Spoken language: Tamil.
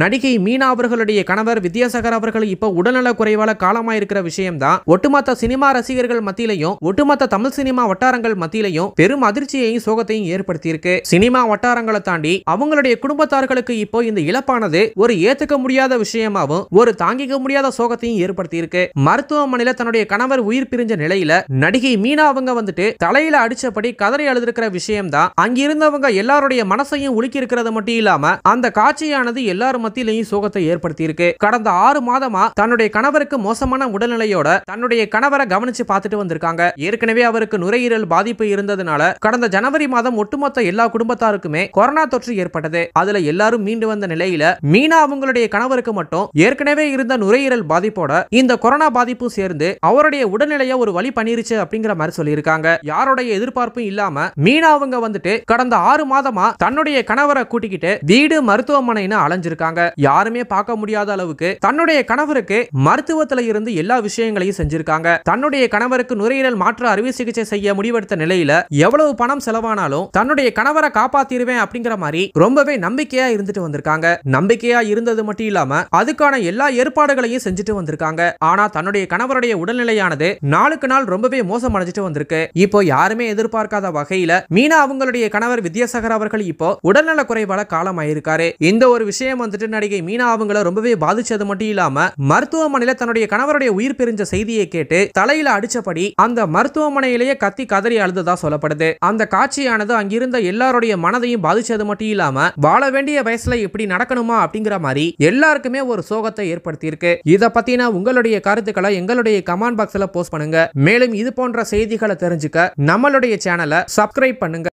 நடிகை மீனா அவர்களுடைய கணவர் வித்யாசாகர் அவர்கள் இப்போ உடல்நல குறைவால காலமாயிருக்கிற விஷயம்தான் ஒட்டுமொத்த சினிமா ரசிகர்கள் மத்தியிலையும் ஒட்டுமொத்த தமிழ் சினிமா வட்டாரங்கள் மத்தியிலையும் பெரும் அதிர்ச்சியையும் சோகத்தையும் ஏற்படுத்தியிருக்கு சினிமா வட்டாரங்களை தாண்டி அவங்களுடைய குடும்பத்தார்களுக்கு இப்போ இந்த இழப்பானது ஒரு ஏத்துக்க முடியாத விஷயமாவும் ஒரு தாங்கிக்க முடியாத சோகத்தையும் ஏற்படுத்தியிருக்கு மருத்துவமனையில தன்னுடைய கணவர் உயிர் பிரிஞ்ச நிலையில நடிகை மீனா அவங்க வந்துட்டு தலையில அடிச்சபடி கதறி அழுதிருக்கிற விஷயம்தான் அங்கிருந்தவங்க எல்லாருடைய மனசையும் உலுக்கி இருக்கிறது மட்டும் இல்லாம அந்த காட்சியானது எல்லாரும் மக்கள் மத்தியிலையும் சோகத்தை ஏற்படுத்தியிருக்கு கடந்த ஆறு மாதமா தன்னுடைய கணவருக்கு மோசமான உடல்நிலையோட தன்னுடைய கணவரை கவனிச்சு பார்த்துட்டு வந்திருக்காங்க ஏற்கனவே அவருக்கு நுரையீரல் பாதிப்பு இருந்ததுனால கடந்த ஜனவரி மாதம் ஒட்டுமொத்த எல்லா குடும்பத்தாருக்குமே கொரோனா தொற்று ஏற்பட்டது அதுல எல்லாரும் மீண்டு வந்த நிலையில மீனா அவங்களுடைய கணவருக்கு மட்டும் ஏற்கனவே இருந்த நுரையீரல் பாதிப்போட இந்த கொரோனா பாதிப்பும் சேர்ந்து அவருடைய உடல்நிலையை ஒரு வழி பண்ணிருச்சு அப்படிங்கிற மாதிரி சொல்லியிருக்காங்க யாருடைய எதிர்பார்ப்பும் இல்லாம மீனா அவங்க வந்துட்டு கடந்த ஆறு மாதமா தன்னுடைய கணவரை கூட்டிக்கிட்டு வீடு மருத்துவமனைன்னு அலைஞ்சிருக்காங்க இருக்காங்க யாருமே பார்க்க முடியாத அளவுக்கு தன்னுடைய கணவருக்கு மருத்துவத்துல இருந்து எல்லா விஷயங்களையும் செஞ்சிருக்காங்க தன்னுடைய கணவருக்கு நுரையீரல் மாற்று அறுவை சிகிச்சை செய்ய முடிவெடுத்த நிலையில எவ்வளவு பணம் செலவானாலும் தன்னுடைய கணவரை காப்பாத்திருவேன் அப்படிங்கிற மாதிரி ரொம்பவே நம்பிக்கையா இருந்துட்டு வந்திருக்காங்க நம்பிக்கையா இருந்தது மட்டும் இல்லாம அதுக்கான எல்லா ஏற்பாடுகளையும் செஞ்சுட்டு வந்திருக்காங்க ஆனா தன்னுடைய கணவருடைய உடல்நிலையானது நாளுக்கு நாள் ரொம்பவே மோசம் அடைஞ்சிட்டு வந்திருக்கு இப்போ யாருமே எதிர்பார்க்காத வகையில மீனா அவங்களுடைய கணவர் வித்யாசாகர் அவர்கள் இப்போ உடல்நல குறைவால ஆயிருக்காரு இந்த ஒரு விஷயம் வந்து வந்துட்டு நடிகை மீனா அவங்கள ரொம்பவே பாதிச்சது மட்டும் இல்லாம மருத்துவமனையில தன்னுடைய கணவருடைய உயிர் பிரிஞ்ச செய்தியை கேட்டு தலையில அடிச்சபடி அந்த மருத்துவமனையிலேயே கத்தி கதறி அழுததா சொல்லப்படுது அந்த காட்சியானது அங்கிருந்த எல்லாருடைய மனதையும் பாதிச்சது மட்டும் இல்லாம வாழ வேண்டிய வயசுல எப்படி நடக்கணுமா அப்படிங்கிற மாதிரி எல்லாருக்குமே ஒரு சோகத்தை ஏற்படுத்தி இருக்கு இத பத்தின உங்களுடைய கருத்துக்களை எங்களுடைய கமெண்ட் பாக்ஸ்ல போஸ்ட் பண்ணுங்க மேலும் இது போன்ற செய்திகளை தெரிஞ்சுக்க நம்மளுடைய சேனலை சப்ஸ்கிரைப் பண்ணுங்க